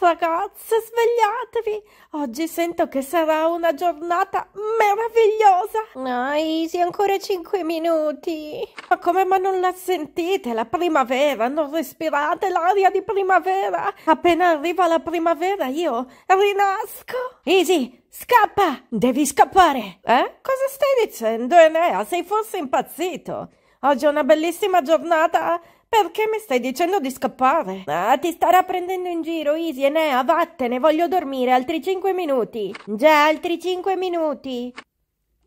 Ragazze, svegliatevi! Oggi sento che sarà una giornata meravigliosa! Easy, ancora cinque minuti! Ma come ma non la sentite? La primavera, non respirate l'aria di primavera! Appena arriva la primavera io rinasco! Easy, scappa! Devi scappare! Eh? Cosa stai dicendo, Enea? Sei forse impazzito? Oggi è una bellissima giornata perché mi stai dicendo di scappare? Ah, ti starà prendendo in giro, Easy, e Nea, vattene, voglio dormire, altri cinque minuti. Già, altri cinque minuti.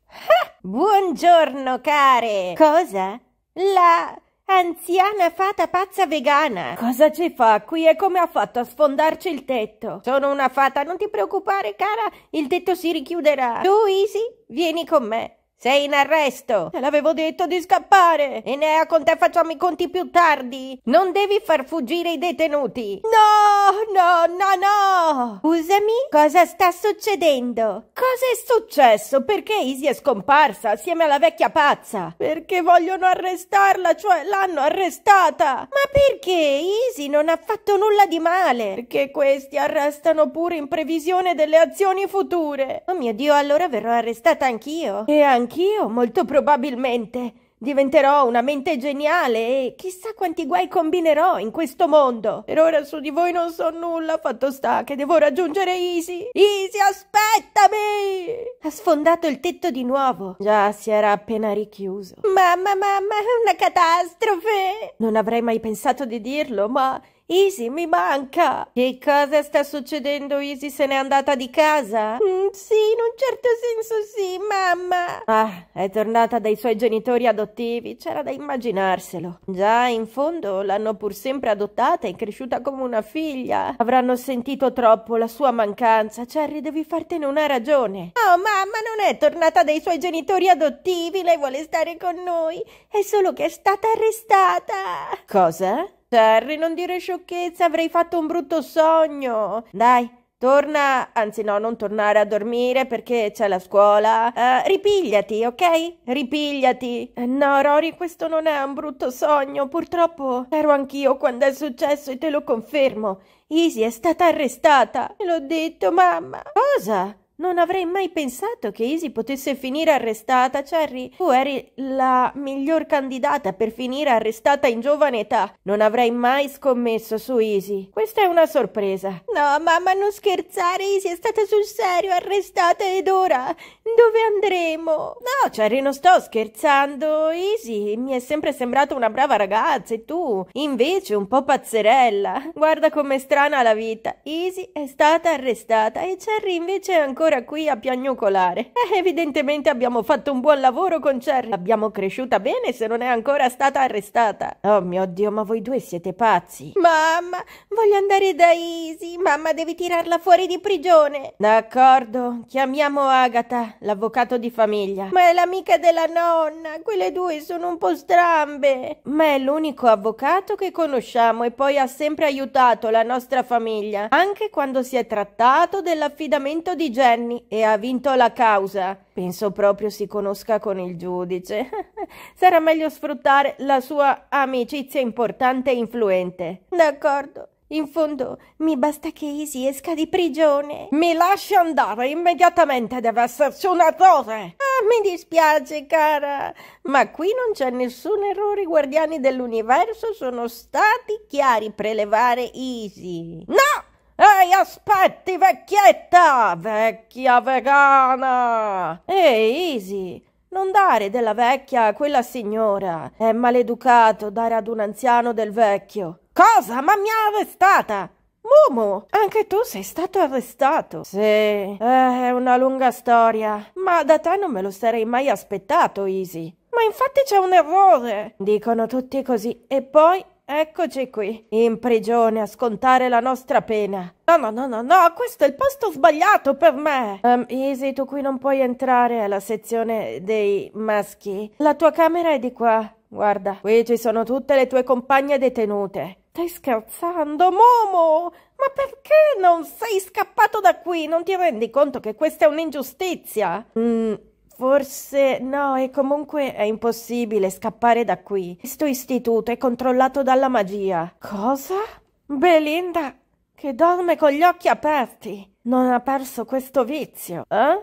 Ah, buongiorno, care. Cosa? La... Anziana fata pazza vegana. Cosa ci fa qui e come ha fatto a sfondarci il tetto? Sono una fata, non ti preoccupare, cara, il tetto si richiuderà. Tu, Easy, vieni con me. Sei in arresto! Te l'avevo detto di scappare! Enea, con te facciamo i conti più tardi! Non devi far fuggire i detenuti! No, no, no, no! Scusami, cosa sta succedendo? Cosa è successo? Perché Isi è scomparsa assieme alla vecchia pazza? Perché vogliono arrestarla, cioè l'hanno arrestata! Ma perché Isi non ha fatto nulla di male? Perché questi arrestano pure in previsione delle azioni future! Oh mio Dio, allora verrò arrestata anch'io! E anche Anch'io, molto probabilmente, diventerò una mente geniale e chissà quanti guai combinerò in questo mondo. Per ora su di voi non so nulla, fatto sta che devo raggiungere Easy. Isi, aspettami! Ha sfondato il tetto di nuovo. Già si era appena richiuso. Mamma, mamma, è una catastrofe! Non avrei mai pensato di dirlo, ma Easy mi manca! Che cosa sta succedendo? Easy se n'è andata di casa? Mm, sì, in un certo senso sì, mamma! Ah, è tornata dai suoi genitori adottivi, c'era da immaginarselo. Già, in fondo l'hanno pur sempre adottata e cresciuta come una figlia. Avranno sentito troppo la sua mancanza. Cherry, devi fartene una ragione. Oh, mamma, non è tornata dai suoi genitori adottivi, lei vuole stare con noi. È solo che è stata arrestata. Cosa? Terry, non dire sciocchezze, avrei fatto un brutto sogno. Dai, Torna, anzi no, non tornare a dormire perché c'è la scuola. Uh, ripigliati, ok? Ripigliati. Eh, no, Rory, questo non è un brutto sogno. Purtroppo ero anch'io quando è successo e te lo confermo. Isi è stata arrestata. L'ho detto, mamma. Cosa? Non avrei mai pensato che Isi potesse finire arrestata, Cherry. Tu eri la miglior candidata per finire arrestata in giovane età. Non avrei mai scommesso su Isi. Questa è una sorpresa. No, mamma, non scherzare. Isi è stata sul serio arrestata ed ora dove andremo? No, Cherry, non sto scherzando. Isi mi è sempre sembrata una brava ragazza e tu, invece, un po' pazzerella. Guarda com'è strana la vita. Isi è stata arrestata e Cherry invece è ancora ancora qui a piagnucolare. Eh, evidentemente abbiamo fatto un buon lavoro con Cherry. L'abbiamo cresciuta bene se non è ancora stata arrestata. Oh mio Dio, ma voi due siete pazzi. Mamma, voglio andare da Easy. Mamma, devi tirarla fuori di prigione. D'accordo, chiamiamo Agatha, l'avvocato di famiglia. Ma è l'amica della nonna. Quelle due sono un po' strambe. Ma è l'unico avvocato che conosciamo e poi ha sempre aiutato la nostra famiglia, anche quando si è trattato dell'affidamento di Jen anni e ha vinto la causa. Penso proprio si conosca con il giudice. Sarà meglio sfruttare la sua amicizia importante e influente. D'accordo. In fondo, mi basta che Easy esca di prigione. Mi lasci andare immediatamente, deve esserci un errore. Ah, mi dispiace, cara, ma qui non c'è nessun errore. I guardiani dell'universo sono stati chiari. Prelevare Easy. No! sei aspetti, vecchietta! Vecchia vegana! Ehi, Easy! non dare della vecchia a quella signora. È maleducato dare ad un anziano del vecchio. Cosa? Ma mi ha arrestata! Momo, anche tu sei stato arrestato. Sì, eh, è una lunga storia. Ma da te non me lo sarei mai aspettato, Easy. Ma infatti c'è un errore. Dicono tutti così. E poi Eccoci qui, in prigione a scontare la nostra pena. No, no, no, no, no, questo è il posto sbagliato per me. Um, Easy, tu qui non puoi entrare alla sezione dei maschi. La tua camera è di qua. Guarda, qui ci sono tutte le tue compagne detenute. Stai scherzando, Momo? Ma perché non sei scappato da qui? Non ti rendi conto che questa è un'ingiustizia? Mm, Forse no, e comunque è impossibile scappare da qui. Questo istituto è controllato dalla magia. Cosa? Belinda, che dorme con gli occhi aperti. Non ha perso questo vizio, eh?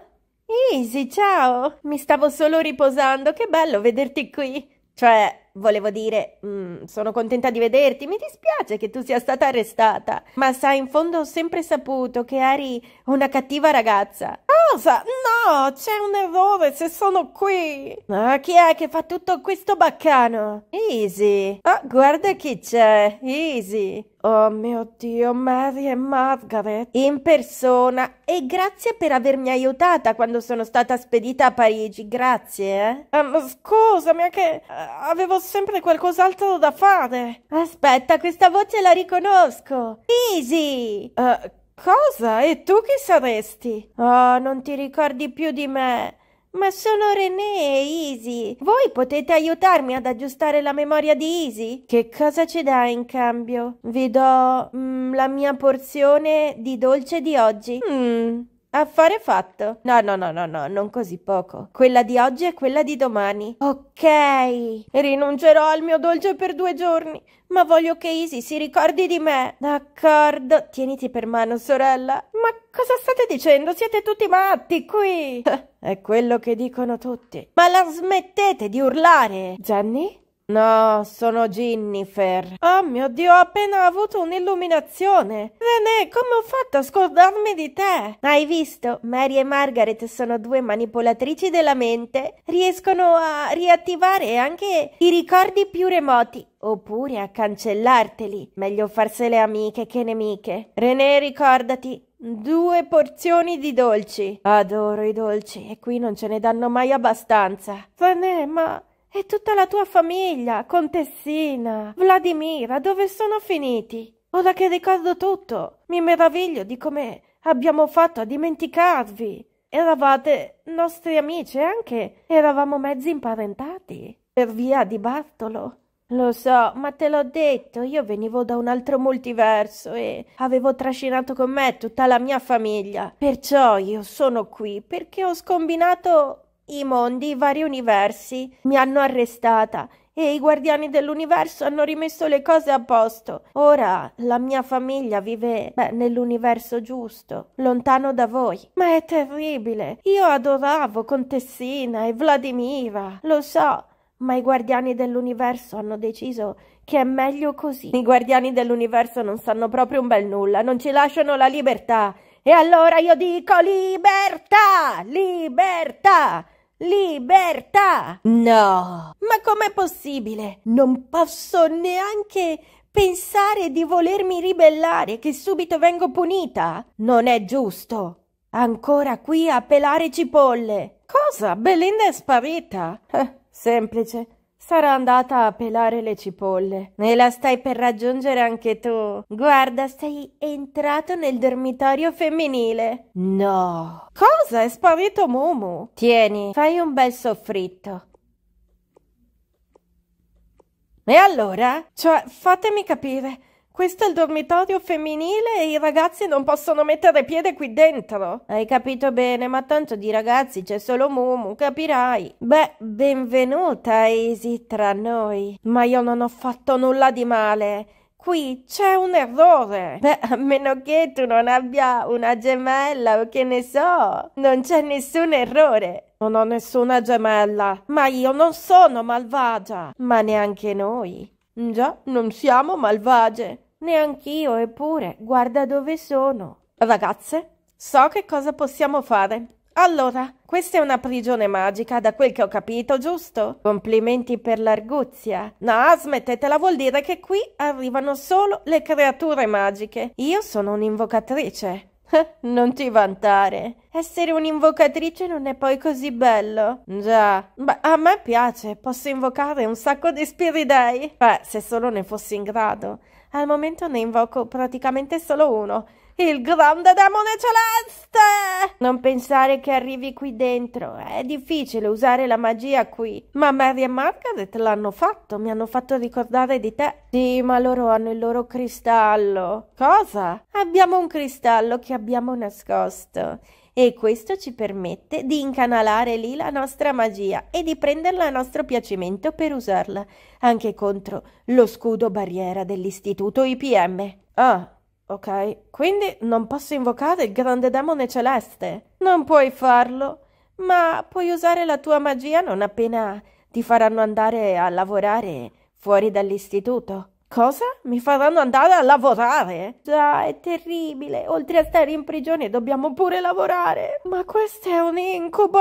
Easy, ciao! Mi stavo solo riposando, che bello vederti qui. Cioè, volevo dire, mh, mm, sono contenta di vederti, mi dispiace che tu sia stata arrestata, ma sai, in fondo ho sempre saputo che eri una cattiva ragazza. Cosa? No, c'è un errore se sono qui. Ma chi è che fa tutto questo baccano? Easy. Ah, oh, guarda chi c'è. Easy. Oh mio Dio, Mary e Margaret in persona e grazie per avermi aiutata quando sono stata spedita a Parigi, grazie. Eh? Um, scusami, è che eh, avevo sempre qualcos'altro da fare. Aspetta, questa voce la riconosco. Easy! Uh, Cosa? E tu chi saresti? Oh, non ti ricordi più di me. Ma sono René e Easy. Voi potete aiutarmi ad aggiustare la memoria di Easy? Che cosa ci dai in cambio? Vi do mm, la mia porzione di dolce di oggi. Mm. Affare fatto. No, no, no, no, no, non così poco. Quella di oggi e quella di domani. Ok. Rinuncerò al mio dolce per due giorni, ma voglio che Isi si ricordi di me. D'accordo. Tieniti per mano, sorella. Ma cosa state dicendo? Siete tutti matti qui. È quello che dicono tutti. Ma la smettete di urlare. Gianni? No, sono Jennifer. Oh mio Dio, ho appena avuto un'illuminazione. René, come ho fatto a scordarmi di te? Hai visto? Mary e Margaret sono due manipolatrici della mente. Riescono a riattivare anche i ricordi più remoti oppure a cancellarteli. Meglio farsele amiche che nemiche. René, ricordati, due porzioni di dolci. Adoro i dolci e qui non ce ne danno mai abbastanza. René, ma e tutta la tua famiglia, contessina, Vladimira, dove sono finiti? Ora che ricordo tutto, mi meraviglio di come abbiamo fatto a dimenticarvi. Eravate nostri amici e eh, anche eravamo mezzi imparentati per via di Bartolo. Lo so, ma te l'ho detto, io venivo da un altro multiverso e avevo trascinato con me tutta la mia famiglia. Perciò io sono qui perché ho scombinato i mondi, i vari universi mi hanno arrestata e i guardiani dell'universo hanno rimesso le cose a posto. Ora la mia famiglia vive nell'universo giusto, lontano da voi. Ma è terribile. Io adoravo Contessina e Vladimira, lo so. Ma i guardiani dell'universo hanno deciso che è meglio così. I guardiani dell'universo non sanno proprio un bel nulla, non ci lasciano la libertà. E allora io dico libertà, libertà. Libertà! No! Ma com'è possibile? Non posso neanche pensare di volermi ribellare, che subito vengo punita? Non è giusto! Ancora qui a pelare cipolle! Cosa? Belinda è sparita? Eh, semplice. Sarà andata a pelare le cipolle. E la stai per raggiungere anche tu. Guarda, sei entrato nel dormitorio femminile. No. Cosa? È spavito Momo. Tieni, fai un bel soffritto. E allora? Cioè, fatemi capire. Questo è il dormitorio femminile e i ragazzi non possono mettere piede qui dentro. Hai capito bene, ma tanto di ragazzi c'è solo Mumu, capirai. Beh, benvenuta Easy, tra noi. Ma io non ho fatto nulla di male. Qui c'è un errore. Beh, a meno che tu non abbia una gemella o che ne so. Non c'è nessun errore. Non ho nessuna gemella. Ma io non sono malvagia. Ma neanche noi. Già, non siamo malvagie. Neanch'io, eppure, guarda dove sono. Ragazze, so che cosa possiamo fare. Allora, questa è una prigione magica, da quel che ho capito, giusto? Complimenti per l'arguzia. No, smettetela, vuol dire che qui arrivano solo le creature magiche. Io sono un'invocatrice. non ti vantare. Essere un'invocatrice non è poi così bello. Già. Beh, a me piace, posso invocare un sacco di spiridei. Beh, se solo ne fossi in grado. Al momento ne invoco praticamente solo uno il grande demone celeste! Non pensare che arrivi qui dentro. È difficile usare la magia qui. Ma Mary e Margaret l'hanno fatto. Mi hanno fatto ricordare di te. Sì, ma loro hanno il loro cristallo. Cosa? Abbiamo un cristallo che abbiamo nascosto e questo ci permette di incanalare lì la nostra magia e di prenderla a nostro piacimento per usarla anche contro lo scudo barriera dell'istituto IPM. Ah, Ok, quindi non posso invocare il grande demone celeste. Non puoi farlo, ma puoi usare la tua magia non appena ti faranno andare a lavorare fuori dall'istituto. Cosa? Mi faranno andare a lavorare? Già, è terribile. Oltre a stare in prigione dobbiamo pure lavorare. Ma questo è un incubo.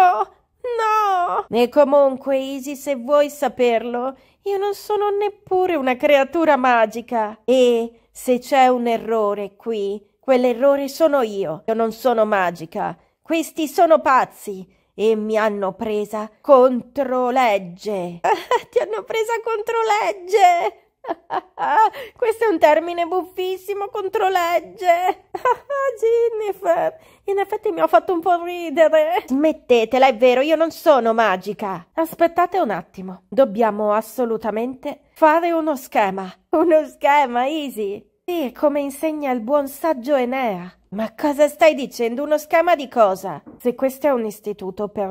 No! E comunque, Isi, se vuoi saperlo, io non sono neppure una creatura magica e se c'è un errore qui, quell'errore sono io. Io non sono magica. Questi sono pazzi e mi hanno presa contro legge. Ti hanno presa contro legge. Questo è un termine buffissimo controlegge. Jennifer, in effetti mi ha fatto un po' ridere. Smettetela, è vero, io non sono magica. Aspettate un attimo. Dobbiamo assolutamente fare uno schema. Uno schema, Easy. Sì, come insegna il buon saggio Enea. Ma cosa stai dicendo? Uno schema di cosa? Se questo è un istituto per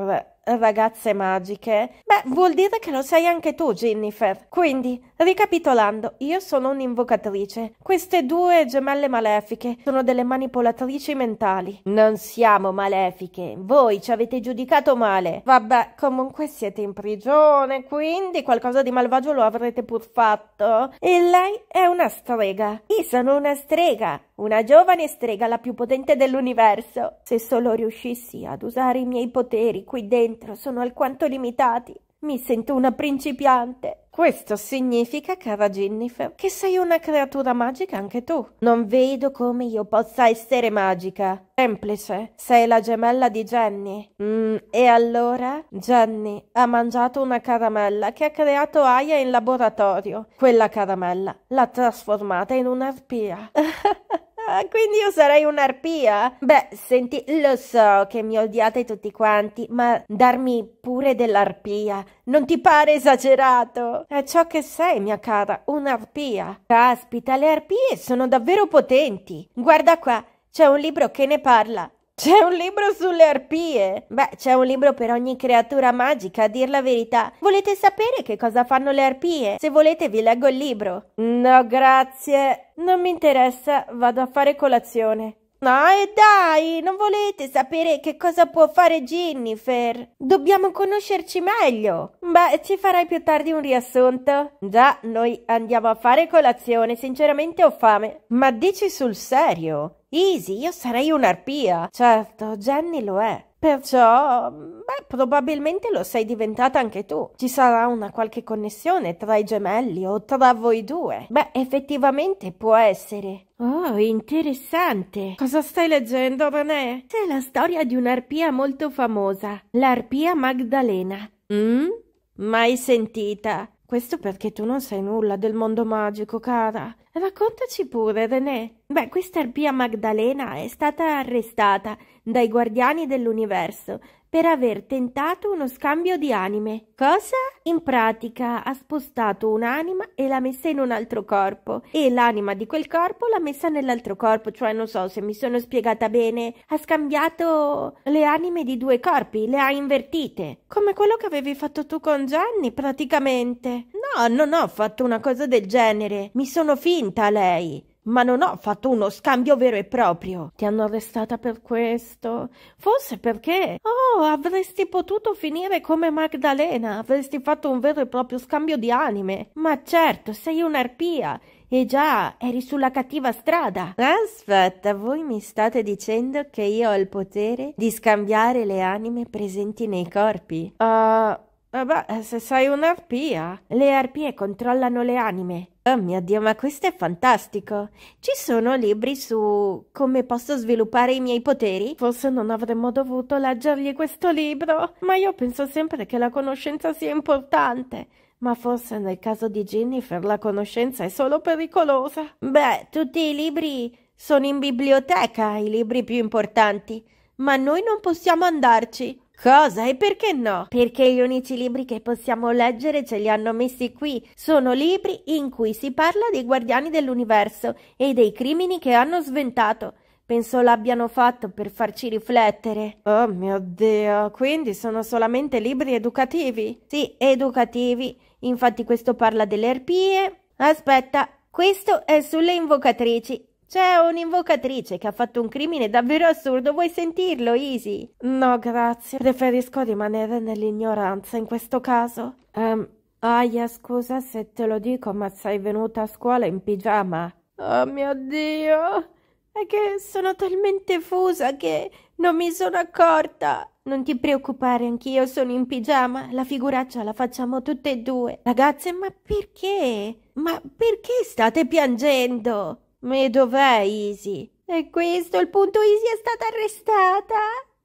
ragazze magiche, beh, vuol dire che lo sei anche tu, Jennifer. Quindi, ricapitolando, io sono un'invocatrice. Queste due gemelle malefiche sono delle manipolatrici mentali. Non siamo malefiche, voi ci avete giudicato male. Vabbè, comunque siete in prigione, quindi qualcosa di malvagio lo avrete pur fatto. E lei è una strega. Io sono una strega, una giovane strega la più potente dell'universo. Se solo riuscissi ad usare i miei poteri qui dentro dentro sono alquanto limitati. Mi sento una principiante. Questo significa, cara Jennifer, che sei una creatura magica anche tu. Non vedo come io possa essere magica. Semplice, sei la gemella di Jenny. Mm, e allora? Jenny ha mangiato una caramella che ha creato Aya in laboratorio. Quella caramella l'ha trasformata in un'arpia. Ah, quindi io sarei un'arpia? Beh, senti, lo so che mi odiate tutti quanti, ma darmi pure dell'arpia non ti pare esagerato? È ciò che sei, mia cara, un'arpia. Caspita, le arpie sono davvero potenti. Guarda qua, c'è un libro che ne parla. C'è un libro sulle arpie? Beh, c'è un libro per ogni creatura magica, a dir la verità. Volete sapere che cosa fanno le arpie? Se volete vi leggo il libro. No, grazie. Non mi interessa, vado a fare colazione. No, e eh, dai, non volete sapere che cosa può fare Jennifer? Dobbiamo conoscerci meglio. Beh, ci farai più tardi un riassunto. Già, noi andiamo a fare colazione, sinceramente ho fame. Ma dici sul serio? Easy, io sarei un'arpia. Certo, Jenny lo è. Perciò, beh, probabilmente lo sei diventata anche tu. Ci sarà una qualche connessione tra i gemelli o tra voi due. Beh, effettivamente può essere. Oh, interessante. Cosa stai leggendo, René? C'è la storia di un'arpia molto famosa, l'arpia Magdalena. Mm? Mai sentita? Questo perché tu non sai nulla del mondo magico, cara. Raccontaci pure, René. Beh, questa arpia Magdalena è stata arrestata dai guardiani dell'universo per aver tentato uno scambio di anime. Cosa? In pratica ha spostato un'anima e l'ha messa in un altro corpo e l'anima di quel corpo l'ha messa nell'altro corpo, cioè non so se mi sono spiegata bene, ha scambiato le anime di due corpi, le ha invertite, come quello che avevi fatto tu con Gianni praticamente. No, non ho fatto una cosa del genere, mi sono finta lei ma non ho fatto uno scambio vero e proprio. Ti hanno arrestata per questo? Forse perché? Oh, avresti potuto finire come Magdalena, avresti fatto un vero e proprio scambio di anime. Ma certo, sei un'arpia. E già, eri sulla cattiva strada. Aspetta, voi mi state dicendo che io ho il potere di scambiare le anime presenti nei corpi? Ah, uh, eh, vabbè, se sei un'arpia. Le arpie controllano le anime Oh mio Dio, ma questo è fantastico! Ci sono libri su come posso sviluppare i miei poteri? Forse non avremmo dovuto leggergli questo libro, ma io penso sempre che la conoscenza sia importante. Ma forse nel caso di Jennifer la conoscenza è solo pericolosa. Beh, tutti i libri sono in biblioteca, i libri più importanti, ma noi non possiamo andarci. Cosa e perché no? Perché gli unici libri che possiamo leggere ce li hanno messi qui. Sono libri in cui si parla dei guardiani dell'universo e dei crimini che hanno sventato. Penso l'abbiano fatto per farci riflettere. Oh mio Dio, quindi sono solamente libri educativi? Sì, educativi. Infatti questo parla delle arpie. Aspetta, questo è sulle invocatrici c'è un'invocatrice che ha fatto un crimine davvero assurdo, vuoi sentirlo, Easy? No, grazie. Preferisco rimanere nell'ignoranza in questo caso. Um, Aia, scusa se te lo dico, ma sei venuta a scuola in pigiama. Oh mio Dio! È che sono talmente fusa che non mi sono accorta. Non ti preoccupare, anch'io sono in pigiama. La figuraccia la facciamo tutte e due. Ragazze, ma perché? Ma perché state piangendo? E dov'è Isi? È questo il punto Isi è stata arrestata?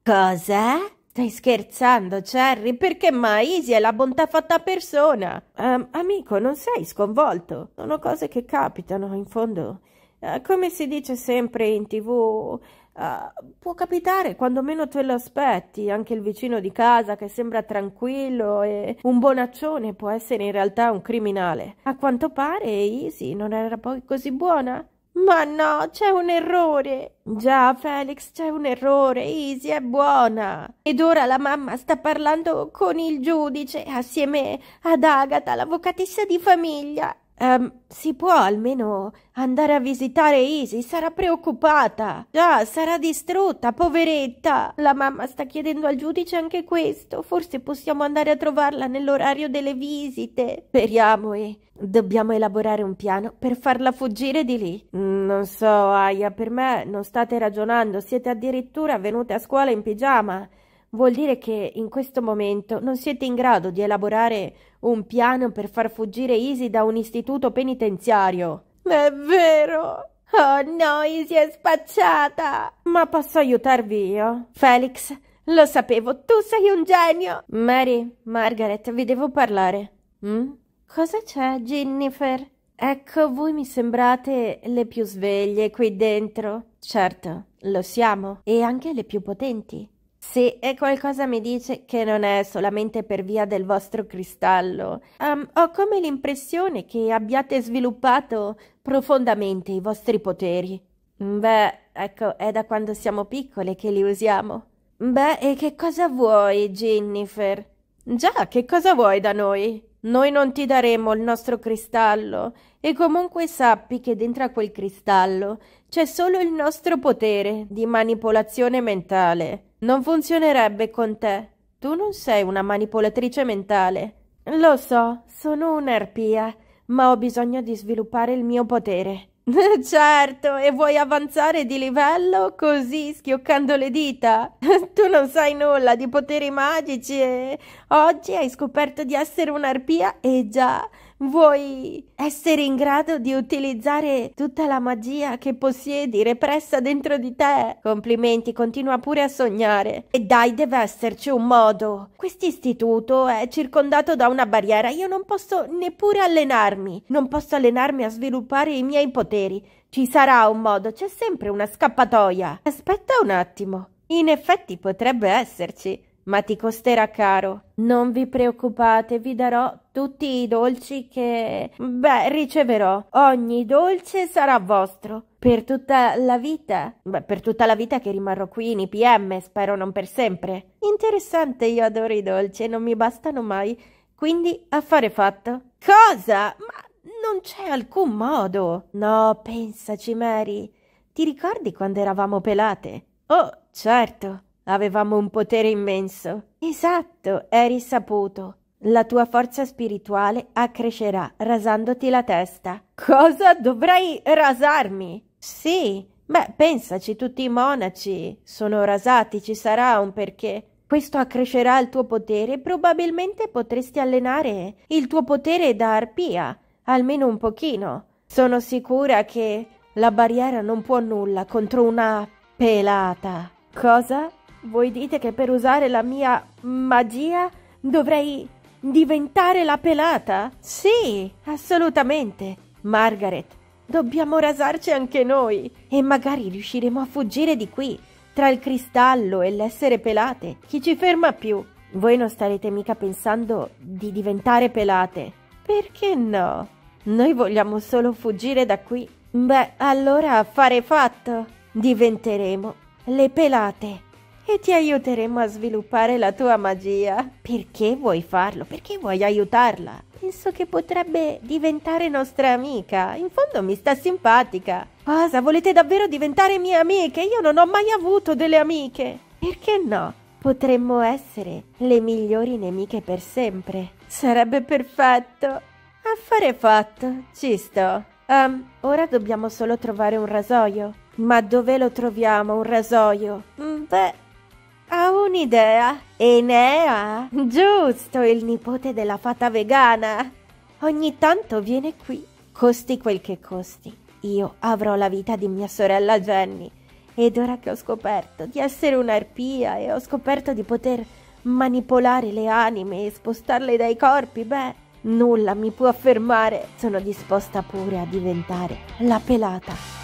Cosa? Stai scherzando, Cherry? Perché mai Isi è la bontà fatta a persona? Um, amico, non sei sconvolto. Sono cose che capitano, in fondo. Uh, come si dice sempre in tv, Uh, eh, può capitare quando meno te lo aspetti, anche il vicino di casa che sembra tranquillo e un bonaccione può essere in realtà un criminale. A quanto pare Isi non era poi così buona. Ma no, c'è un errore. Già, Felix, c'è un errore. Easy è buona. Ed ora la mamma sta parlando con il giudice assieme ad Agatha, l'avvocatessa di famiglia. Um, si può almeno andare a visitare Isi, sarà preoccupata. Già, sarà distrutta, poveretta. La mamma sta chiedendo al giudice anche questo. Forse possiamo andare a trovarla nell'orario delle visite. Speriamo e dobbiamo elaborare un piano per farla fuggire di lì. Non so, Aya, per me non state ragionando, siete addirittura venute a scuola in pigiama. Vuol dire che in questo momento non siete in grado di elaborare un piano per far fuggire Isi da un istituto penitenziario. È vero. Oh no, Isi è spacciata. Ma posso aiutarvi io? Felix, lo sapevo, tu sei un genio. Mary, Margaret, vi devo parlare. Mm? Cosa c'è, Jennifer? Ecco, voi mi sembrate le più sveglie qui dentro. Certo, lo siamo, e anche le più potenti. Sì, e qualcosa mi dice che non è solamente per via del vostro cristallo. Um, ho come l'impressione che abbiate sviluppato profondamente i vostri poteri. Beh, ecco, è da quando siamo piccole che li usiamo. Beh, e che cosa vuoi, Jennifer? Già, che cosa vuoi da noi? Noi non ti daremo il nostro cristallo e comunque sappi che dentro a quel cristallo c'è solo il nostro potere di manipolazione mentale. Non funzionerebbe con te. Tu non sei una manipolatrice mentale. Lo so, sono un'erpia, ma ho bisogno di sviluppare il mio potere. certo, e vuoi avanzare di livello così schioccando le dita? tu non sai nulla di poteri magici e oggi hai scoperto di essere un'arpia e già Vuoi essere in grado di utilizzare tutta la magia che possiedi repressa dentro di te? Complimenti, continua pure a sognare. E dai, deve esserci un modo. Quest'istituto è circondato da una barriera. Io non posso neppure allenarmi. Non posso allenarmi a sviluppare i miei poteri. Ci sarà un modo, c'è sempre una scappatoia. Aspetta un attimo. In effetti potrebbe esserci ma ti costerà caro. Non vi preoccupate, vi darò tutti i dolci che... beh, riceverò. Ogni dolce sarà vostro. Per tutta la vita? Beh, per tutta la vita che rimarrò qui in IPM, spero non per sempre. Interessante, io adoro i dolci e non mi bastano mai. Quindi, affare fatto. Cosa? Ma non c'è alcun modo. No, pensaci, Mary. Ti ricordi quando eravamo pelate? Oh, certo. Avevamo un potere immenso. Esatto, eri saputo. La tua forza spirituale accrescerà rasandoti la testa. Cosa? dovrei rasarmi? Sì. Beh, pensaci, tutti i monaci sono rasati, ci sarà un perché. Questo accrescerà il tuo potere e probabilmente potresti allenare il tuo potere da arpia, almeno un pochino. Sono sicura che la barriera non può nulla contro una pelata. Cosa? Voi dite che per usare la mia magia dovrei diventare la pelata? Sì, assolutamente. Margaret, dobbiamo rasarci anche noi e magari riusciremo a fuggire di qui. Tra il cristallo e l'essere pelate, chi ci ferma più? Voi non starete mica pensando di diventare pelate. Perché no? Noi vogliamo solo fuggire da qui. Beh, allora affare fatto. Diventeremo le pelate e ti aiuteremo a sviluppare la tua magia. Perché vuoi farlo? Perché vuoi aiutarla? Penso che potrebbe diventare nostra amica. In fondo mi sta simpatica. Cosa? Volete davvero diventare mie amiche? Io non ho mai avuto delle amiche. Perché no? Potremmo essere le migliori nemiche per sempre. Sarebbe perfetto. Affare fatto, ci sto. Um, ora dobbiamo solo trovare un rasoio. Ma dove lo troviamo un rasoio? Mm, beh, ha un'idea. Enea, giusto, il nipote della fata vegana. Ogni tanto viene qui. Costi quel che costi. Io avrò la vita di mia sorella Jenny. Ed ora che ho scoperto di essere un'arpia e ho scoperto di poter manipolare le anime e spostarle dai corpi, beh, nulla mi può fermare. Sono disposta pure a diventare la pelata